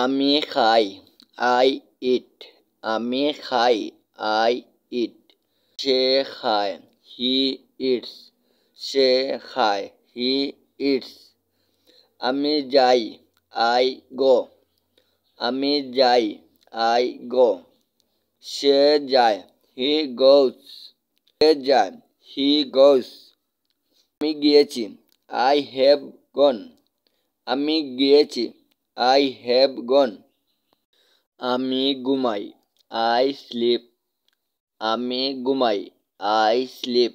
আমি খাই I eat আমি খাই আই ইট সে খায় হি ইটস সে খায় হি ইটস আমি যাই আই গো আমি যাই আই গো সে যায় হি গোস সে যায় হি গোস আমি গিয়েছি আই হ্যাভ গন আমি গিয়েছি I have gone. আমি ঘুমাই I sleep. আমি ঘুমাই I sleep.